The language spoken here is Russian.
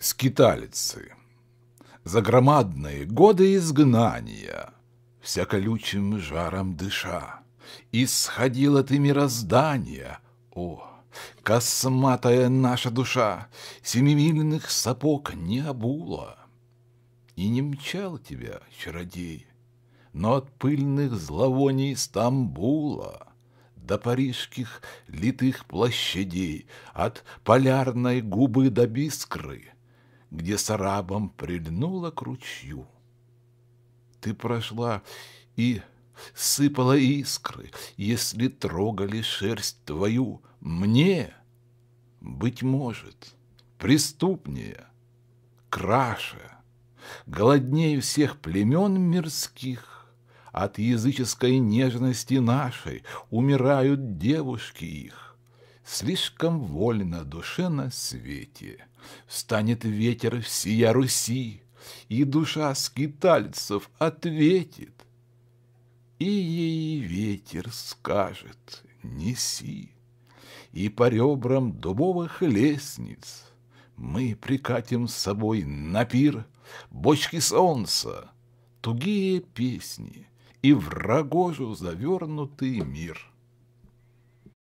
скиталицы, за громадные годы изгнания, вся колючим жаром дыша, исходила ты мироздания, о, косматая наша душа, семимильных сапог не обула, и не мчал тебя, чародей, но от пыльных зловоний Стамбула до парижских литых площадей, от полярной губы до бискры — где с прильнула к ручью. Ты прошла и сыпала искры, если трогали шерсть твою мне, быть может, преступнее, краше, голоднее всех племен мирских. От языческой нежности нашей умирают девушки их. Слишком вольно душе на свете. Встанет ветер всея Руси, И душа скитальцев ответит. И ей ветер скажет «Неси». И по ребрам дубовых лестниц Мы прикатим с собой на пир Бочки солнца, тугие песни И в завернутый мир.